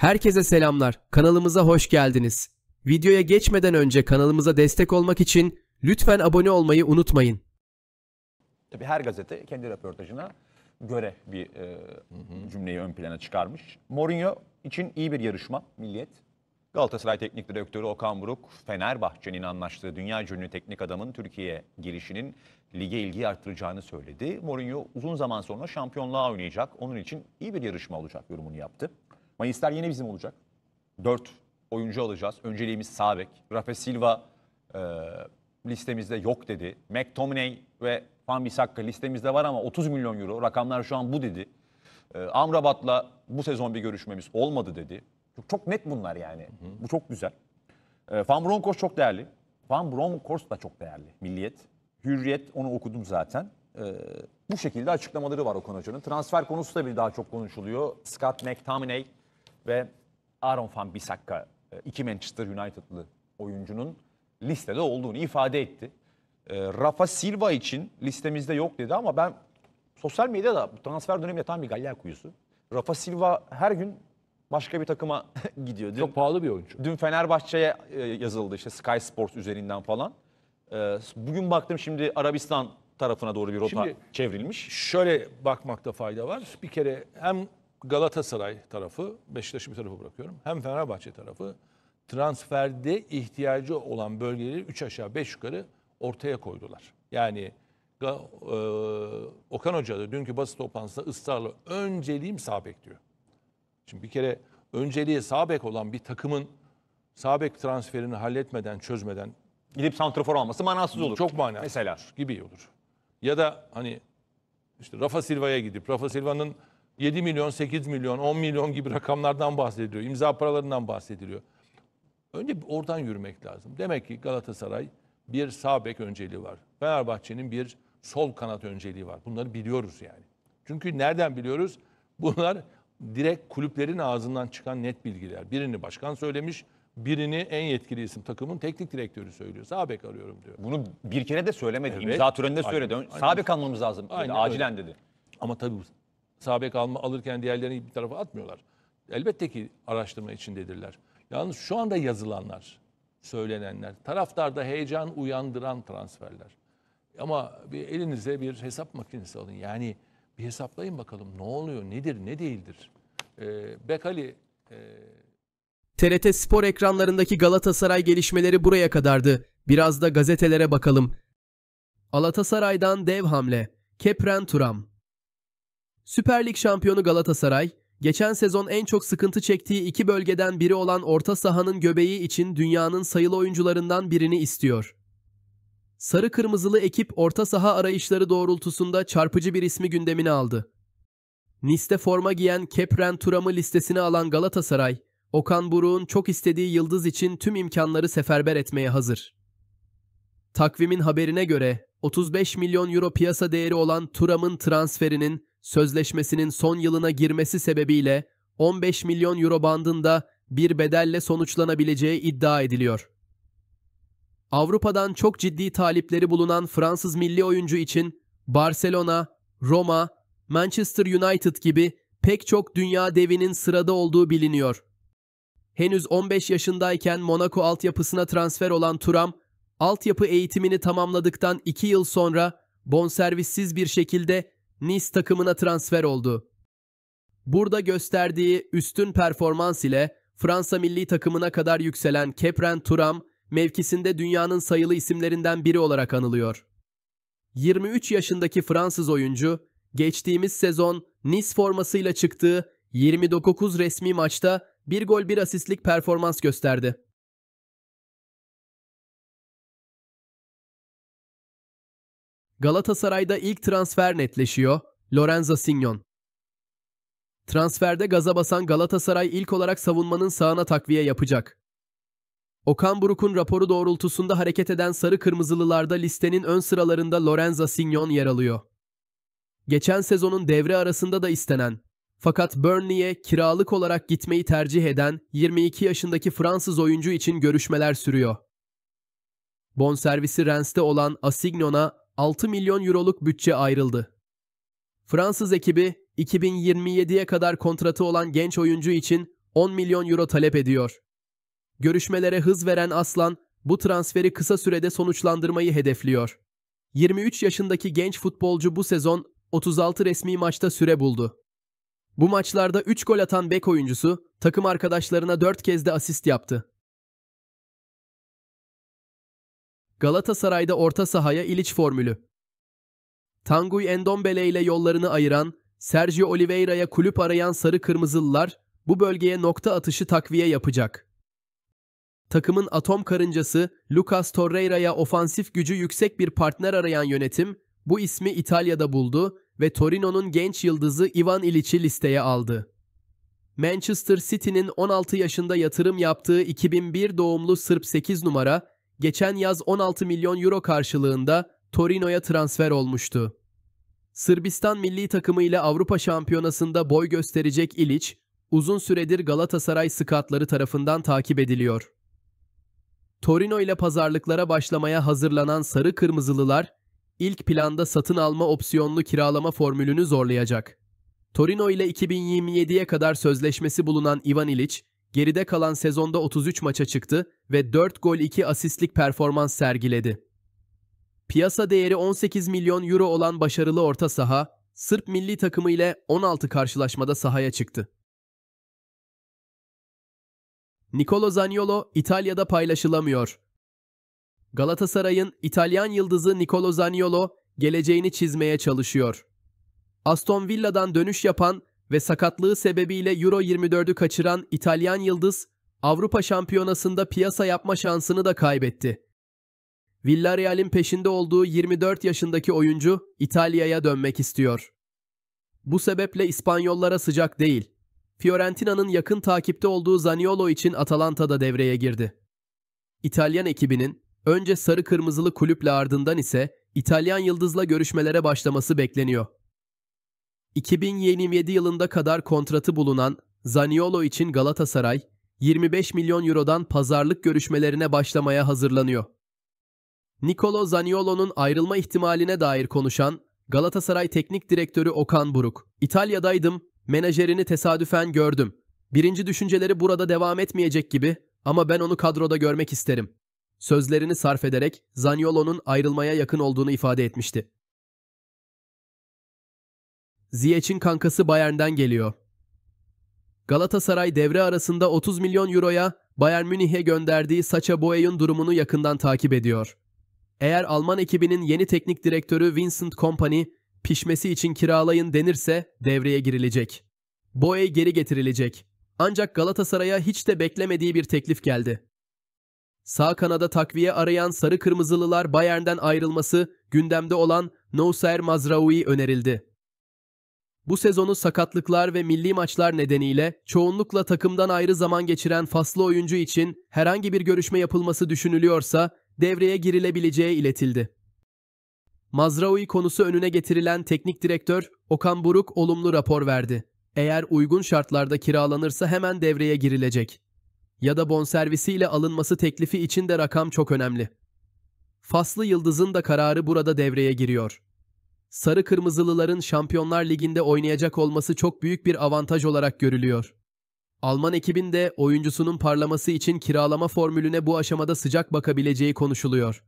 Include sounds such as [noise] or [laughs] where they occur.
Herkese selamlar. Kanalımıza hoş geldiniz. Videoya geçmeden önce kanalımıza destek olmak için lütfen abone olmayı unutmayın. Tabii her gazete kendi röportajına göre bir e, cümleyi ön plana çıkarmış. Mourinho için iyi bir yarışma Milliyet. Galatasaray Teknik Direktörü Okan Buruk, Fenerbahçe'nin anlaştığı dünya cönlü teknik adamın Türkiye girişinin lige ilgi arttıracağını söyledi. Mourinho uzun zaman sonra şampiyonluğa oynayacak, onun için iyi bir yarışma olacak yorumunu yaptı. Mayıslar yine bizim olacak. Dört oyuncu alacağız. Önceliğimiz Sabek. Rafa Silva e, listemizde yok dedi. McTominay ve Van Bissaka listemizde var ama 30 milyon euro. Rakamlar şu an bu dedi. E, Amrabat'la bu sezon bir görüşmemiz olmadı dedi. Çok, çok net bunlar yani. Hı hı. Bu çok güzel. E, Van Bronckhorst çok değerli. Van Bronckhorst da çok değerli. Milliyet. Hürriyet onu okudum zaten. E, bu şekilde açıklamaları var o Hoca'nın. Transfer konusu da bir daha çok konuşuluyor. Scott McTominay ve Aaron Van Bissaka e, iki Manchester United'lı oyuncunun listede olduğunu ifade etti. E, Rafa Silva için listemizde yok dedi ama ben sosyal medyada transfer döneminde tam bir galler kuyusu. Rafa Silva her gün başka bir takıma [laughs] gidiyor. Dün, Çok pahalı bir oyuncu. Dün Fenerbahçe'ye e, yazıldı işte Sky Sports üzerinden falan. Bugün baktım şimdi Arabistan tarafına doğru bir rota Şimdi, çevrilmiş. Şöyle bakmakta fayda var. Bir kere hem Galatasaray tarafı, Beşiktaş'ı bir tarafı bırakıyorum. Hem Fenerbahçe tarafı transferde ihtiyacı olan bölgeleri 3 aşağı 5 yukarı ortaya koydular. Yani e, Okan Hoca da dünkü basın toplantısında ısrarla önceliğim sağ bek diyor. Şimdi bir kere önceliği sağ bek olan bir takımın sağ bek transferini halletmeden, çözmeden gidip santrafor alması manasız olur. Çok manasız. Mesela gibi olur. Ya da hani işte Rafa Silva'ya gidip Rafa Silva'nın 7 milyon, 8 milyon, 10 milyon gibi rakamlardan bahsediliyor. İmza paralarından bahsediliyor. Önce oradan yürümek lazım. Demek ki Galatasaray bir sağ bek önceliği var. Fenerbahçe'nin bir sol kanat önceliği var. Bunları biliyoruz yani. Çünkü nereden biliyoruz? Bunlar direkt kulüplerin ağzından çıkan net bilgiler. Birini başkan söylemiş, birini en yetkili isim takımın teknik direktörü söylüyor. Sağ bek arıyorum diyor. Bunu bir kere de söylemedi. Evet. İmza töreninde söyledi. Aynen. Sağ bek almamız lazım. Aynen. Acilen dedi. Ama tabii sabek alma, alırken diğerlerini bir tarafa atmıyorlar. Elbette ki araştırma içindedirler. Yalnız şu anda yazılanlar, söylenenler, taraftarda heyecan uyandıran transferler. Ama bir elinize bir hesap makinesi alın. Yani bir hesaplayın bakalım ne oluyor, nedir, ne değildir. Ee, Bekali... E... TRT spor ekranlarındaki Galatasaray gelişmeleri buraya kadardı. Biraz da gazetelere bakalım. Galatasaray'dan dev hamle. Kepren Turam Süper Lig şampiyonu Galatasaray, geçen sezon en çok sıkıntı çektiği iki bölgeden biri olan orta sahanın göbeği için dünyanın sayılı oyuncularından birini istiyor. Sarı kırmızılı ekip orta saha arayışları doğrultusunda çarpıcı bir ismi gündemine aldı. Nice forma giyen Kepren Turam'ı listesine alan Galatasaray, Okan Buruk'un çok istediği yıldız için tüm imkanları seferber etmeye hazır. Takvimin haberine göre 35 milyon euro piyasa değeri olan Turam'ın transferinin sözleşmesinin son yılına girmesi sebebiyle 15 milyon euro bandında bir bedelle sonuçlanabileceği iddia ediliyor. Avrupa'dan çok ciddi talipleri bulunan Fransız milli oyuncu için Barcelona, Roma, Manchester United gibi pek çok dünya devinin sırada olduğu biliniyor. Henüz 15 yaşındayken Monaco altyapısına transfer olan Turam, altyapı eğitimini tamamladıktan 2 yıl sonra bonservissiz bir şekilde Nice takımına transfer oldu. Burada gösterdiği üstün performans ile Fransa milli takımına kadar yükselen Kepren Turam mevkisinde dünyanın sayılı isimlerinden biri olarak anılıyor. 23 yaşındaki Fransız oyuncu geçtiğimiz sezon Nice formasıyla çıktığı 29 resmi maçta bir gol bir asistlik performans gösterdi. Galatasaray'da ilk transfer netleşiyor. Lorenzo Signon. Transferde gaza basan Galatasaray ilk olarak savunmanın sağına takviye yapacak. Okan Buruk'un raporu doğrultusunda hareket eden sarı kırmızılılarda listenin ön sıralarında Lorenzo Signon yer alıyor. Geçen sezonun devre arasında da istenen fakat Burnley'e kiralık olarak gitmeyi tercih eden 22 yaşındaki Fransız oyuncu için görüşmeler sürüyor. Bonservisi Rennes'te olan Asignon'a 6 milyon euroluk bütçe ayrıldı. Fransız ekibi 2027'ye kadar kontratı olan genç oyuncu için 10 milyon euro talep ediyor. Görüşmelere hız veren Aslan bu transferi kısa sürede sonuçlandırmayı hedefliyor. 23 yaşındaki genç futbolcu bu sezon 36 resmi maçta süre buldu. Bu maçlarda 3 gol atan bek oyuncusu takım arkadaşlarına 4 kez de asist yaptı. Galatasaray'da orta sahaya iliç formülü. Tanguy Endombele ile yollarını ayıran, Sergio Oliveira'ya kulüp arayan sarı kırmızılılar bu bölgeye nokta atışı takviye yapacak. Takımın atom karıncası Lucas Torreira'ya ofansif gücü yüksek bir partner arayan yönetim bu ismi İtalya'da buldu ve Torino'nun genç yıldızı Ivan Ilic'i listeye aldı. Manchester City'nin 16 yaşında yatırım yaptığı 2001 doğumlu Sırp 8 numara geçen yaz 16 milyon euro karşılığında Torino'ya transfer olmuştu. Sırbistan milli takımı ile Avrupa Şampiyonası'nda boy gösterecek İliç, uzun süredir Galatasaray skatları tarafından takip ediliyor. Torino ile pazarlıklara başlamaya hazırlanan sarı kırmızılılar, ilk planda satın alma opsiyonlu kiralama formülünü zorlayacak. Torino ile 2027'ye kadar sözleşmesi bulunan Ivan İliç, geride kalan sezonda 33 maça çıktı ve 4 gol 2 asistlik performans sergiledi. Piyasa değeri 18 milyon euro olan başarılı orta saha, Sırp milli takımı ile 16 karşılaşmada sahaya çıktı. Nicolo Zaniolo İtalya'da paylaşılamıyor. Galatasaray'ın İtalyan yıldızı Nicolo Zaniolo geleceğini çizmeye çalışıyor. Aston Villa'dan dönüş yapan ve sakatlığı sebebiyle Euro 24'ü kaçıran İtalyan Yıldız, Avrupa Şampiyonası'nda piyasa yapma şansını da kaybetti. Villarreal'in peşinde olduğu 24 yaşındaki oyuncu İtalya'ya dönmek istiyor. Bu sebeple İspanyollara sıcak değil. Fiorentina'nın yakın takipte olduğu Zaniolo için Atalanta da devreye girdi. İtalyan ekibinin önce sarı kırmızılı kulüple ardından ise İtalyan yıldızla görüşmelere başlaması bekleniyor. 2027 yılında kadar kontratı bulunan Zaniolo için Galatasaray 25 milyon eurodan pazarlık görüşmelerine başlamaya hazırlanıyor. Nicolo Zaniolo'nun ayrılma ihtimaline dair konuşan Galatasaray Teknik Direktörü Okan Buruk, İtalya'daydım, menajerini tesadüfen gördüm. Birinci düşünceleri burada devam etmeyecek gibi ama ben onu kadroda görmek isterim. Sözlerini sarf ederek Zaniolo'nun ayrılmaya yakın olduğunu ifade etmişti. Ziyech'in kankası Bayern'den geliyor. Galatasaray devre arasında 30 milyon euroya Bayern Münih'e gönderdiği Saça Boey'un durumunu yakından takip ediyor. Eğer Alman ekibinin yeni teknik direktörü Vincent Kompany pişmesi için kiralayın denirse devreye girilecek. Boey geri getirilecek. Ancak Galatasaray'a hiç de beklemediği bir teklif geldi. Sağ kanada takviye arayan sarı kırmızılılar Bayern'den ayrılması gündemde olan Nousair Mazraoui önerildi. Bu sezonu sakatlıklar ve milli maçlar nedeniyle çoğunlukla takımdan ayrı zaman geçiren faslı oyuncu için herhangi bir görüşme yapılması düşünülüyorsa devreye girilebileceği iletildi. Mazraoui konusu önüne getirilen teknik direktör Okan Buruk olumlu rapor verdi. Eğer uygun şartlarda kiralanırsa hemen devreye girilecek. Ya da bonservisiyle alınması teklifi için de rakam çok önemli. Faslı Yıldız'ın da kararı burada devreye giriyor. Sarı Kırmızılıların Şampiyonlar Ligi'nde oynayacak olması çok büyük bir avantaj olarak görülüyor. Alman ekibin de oyuncusunun parlaması için kiralama formülüne bu aşamada sıcak bakabileceği konuşuluyor.